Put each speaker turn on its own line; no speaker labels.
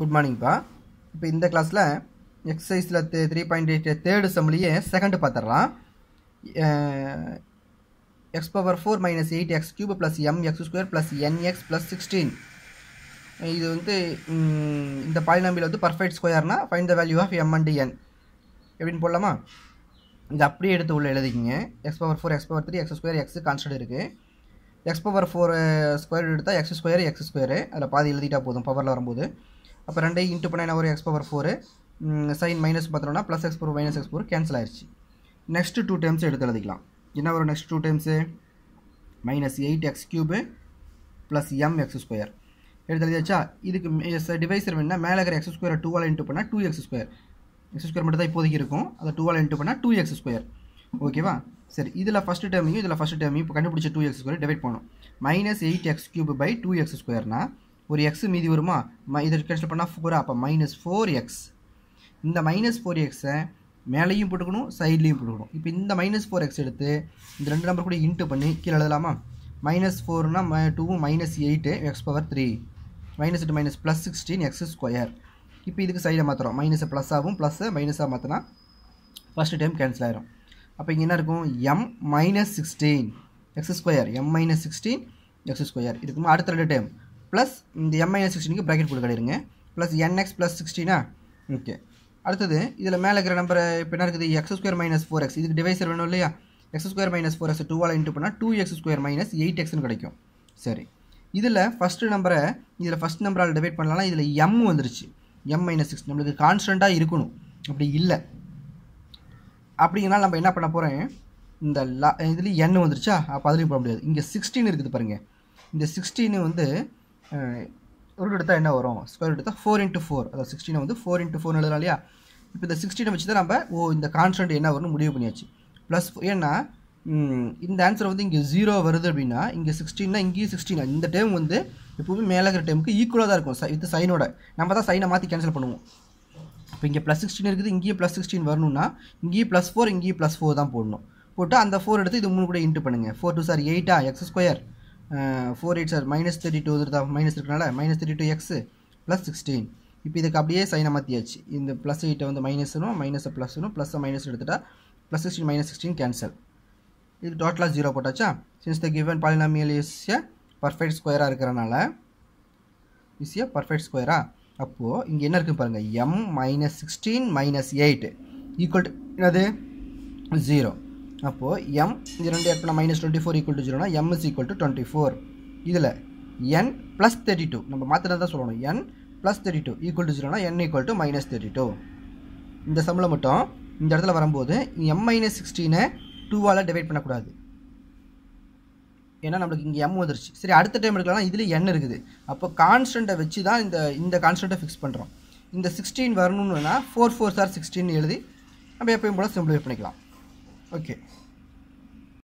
good மார்னிங்ப்பா இப்போ இந்த கிளாஸில் எக்ஸசைஸில் the three point eight third செம்லேயே செகண்டு பார்த்துடலாம் x power four minus eight x cube plus m x square plus n x plus sixteen இது வந்து இந்த பாலினாமியில் வந்து பர்ஃபெக்ட் ஸ்கொயர்னா fine the value of m and n எப்படின்னு போடலாமா இது அப்படியே எடுத்து உள்ள எழுதிக்கிங்க x power four x power three x square x constant இருக்குது எக்ஸ் பவர் ஃபோர் ஸ்கொயர் எடுத்தால் எக்ஸ் ஸ்கொயர் எக்ஸ் ஸ்கொயரு அதில் பாதி எழுதிட்டால் போதும் பவரில் வரும்போது அப்போ ரெண்டே இன்ட்டு பண்ணால் ஒரு x power four sign minus பார்த்தோம்னா plus x four minus x four cancel ஆயிடுச்சு நெக்ஸ்ட்டு டூ டைம்ஸ் எடுத்து எழுதிக்கலாம் என்ன வரும் next two times minus eight x cube plus m x square எடுத்து எழுதியாச்சா இதுக்கு டிவைஸ் வேணும்னா மேலே இருக்கிற எக்ஸ் ஸ்கொயர் டூவால் இன்ட்டு பண்ணால் two x square x square மட்டும் தான் இப்போதைக்கு இருக்கும் அதை டூவால் இன்ட்டு பண்ணால் டூ எக்ஸ் ஸ்கொயர் ஓகேவா சரி இதில் ஃபஸ்ட்டு டேர்மையும் இதில் ஃபஸ்ட்டு டேர்மையும் இப்போ கண்டுபிடிச்ச டூ எக்ஸ் ஸ்கொயர் டிவைட் பண்ணும் minus eight x cube by two x ஸ்கொயர்னால் ஒரு எக்ஸ் மீதி வருமா ம இதற்கு கேன்சல் பண்ணால் ஃபோர் அப்போ மைனஸ் ஃபோர் எக்ஸ் இந்த மைனஸ் ஃபோர் எக்ஸை மேலேயும் போட்டுக்கணும் சைட்லேயும் போட்டுக்கணும் இப்போ இந்த மைனஸ் ஃபோர் எக்ஸ் எடுத்து இந்த ரெண்டு நம்பர் கூட இன்ட்டு பண்ணி கீழே எழுதலாமா மைனஸ் ஃபோர்னா டூவும் minus eight x power three minus எட்டு minus plus sixteen x square இப்போ இதுக்கு சைடை மாற்றுறோம் மைனஸை ப்ளஸ்ஸாகவும் ப்ளஸ்ஸை மைனஸாக மாற்றினா ஃபஸ்ட்டு டைம் கேன்சல் ஆகிடும் அப்போ இங்கே என்ன இருக்கும் m minus sixteen x square m minus sixteen x square இதுக்குமா அடுத்த ரெண்டு டைம் ப்ளஸ் இந்த எம் மைனஸ் சிக்ஸ்டீனுக்கு ப்ராக்கெட் கிடையிருங்க ப்ளஸ் என் எக்ஸ் ப்ளஸ் சிக்ஸ்டீனா ஓகே அடுத்தது இதில் மேலே இருக்கிற நம்பர் இப்போ என்ன இருக்குது x square minus four x இதுக்கு டிவைசர் வேணும் இல்லையா x square minus four x டூவால் இன்ட்டு பண்ணால் two x square minus eight எக்ஸ்னு கிடைக்கும் சரி இதில் ஃபஸ்ட்டு நம்பரை இதில் ஃபஸ்ட் நம்பரால் டிவைட் பண்ணலாம் இதில் எம் வந்துருச்சு எம் மைனஸ் சிக்ஸ் நம்மளுக்கு கான்ஸ்டண்ட்டாக இருக்கணும் அப்படி இல்லை அப்படிங்கன்னா நம்ம என்ன பண்ண போகிறேன் இந்த லா இதுலேயும் எண்ணு வந்துருச்சா அப்போ அதுலேயும் போட முடியாது இங்கே சிக்ஸ்டீன் இருக்குது பாருங்கள் இந்த சிக்ஸ்டீனு வந்து ரூட் எடுத்தால் என்ன வரும் ஸ்கொயர் எடுத்தால் ஃபோர் இன்ட்டு ஃபோர் அதாவது சிக்ஸ்டீனை வந்து ஃபோர் இன்ட்டு ஃபோர் எழுதலாம் இல்லையா இப்போ இந்த சிக்ஸ்டீனை வச்சு தான் நம்ம ஓ இந்த கான்ஸ்டன்ட் என்ன வரும்னு முடிவு பண்ணியாச்சு ப்ளஸ் ஏன்னா இந்த ஆன்சர் வந்து இங்கே ஜீரோ வருது அப்படின்னா இங்கே சிக்ஸ்டீன்னா இங்கேயும் சிக்ஸ்டீனா இந்த டைம் வந்து எப்பவுமே மேலே இருக்கிற டைமுக்கு ஈக்குவலாக தான் இருக்கும் வித் சைனோட நம்ம தான் சைனை மாற்றி கேன்சல் பண்ணுவோம் இப்போ இங்கே ப்ளஸ் சிக்ஸ்டீன் இருக்குது இங்கேயும் ப்ளஸ் சிக்ஸ்டீன் வரணும்னா இங்கேயும் ப்ளஸ் ஃபோர் இங்கேயும் ப்ளஸ் ஃபோர் தான் போடணும் போட்டு அந்த ஃபோர் எடுத்து இது மூணு கூட இன்ட்டு பண்ணுங்கள் ஃபோர் டூ சார் எயிட்டா x square four eight sir minus thirty two minus இருக்கனால minus thirty two x plus sixteen இப்போ இதுக்கு அப்படியே சைனை மாற்றியாச்சு இந்த ப்ளஸ் எயிட்டை வந்து மைனஸ்னும் மைனஸை ப்ளஸ்னும் ப்ளஸ்ஸை மைனஸ் எடுத்துட்டால் plus sixteen minus sixteen cancel இது டோட்டலாக ஜீரோ போட்டாச்சா since the given polynomial is a perfect ஸ்கொயராக இருக்கிறனால இஸ் ஏ பர்ஃபெக்ட் ஸ்கொயரா அப்போது இங்கே என்ன இருக்குது பாருங்கள் m minus sixteen minus eight equal to என்னது ஜீரோ அப்போது எம் இரண்டு இடத்துல minus twenty four equal to ஜீரோனா m is equal to twenty four இதில் என் ப்ளஸ் தேர்ட்டி டூ நம்ம மாற்றினது தான் சொல்லணும் n plus thirty two equal to ஜீரோனா n equal to minus thirty two இந்த சம்பளம் மட்டும் இந்த இடத்துல வரும்போது எம் மைனஸ் சிக்ஸ்டீனை டூவால் டிவைட் பண்ணக்கூடாது ஏன்னா நம்மளுக்கு இங்கே எம் வந்துருச்சு சரி அடுத்த டைம் எடுக்கலாம் இதில் என் இருக்குது அப்போ கான்ஸ்டண்ட்டை வச்சு தான் இந்த இந்த கான்ஸ்டண்ட்டை ஃபிக்ஸ் பண்ணுறோம் இந்த சிக்ஸ்டீன் வரணும்னா ஃபோர் ஃபோர் சார் சிக்ஸ்டீன் எழுதி நம்ம எப்பயும் போல் சிம்பிளிஃபை பண்ணிக்கலாம் okay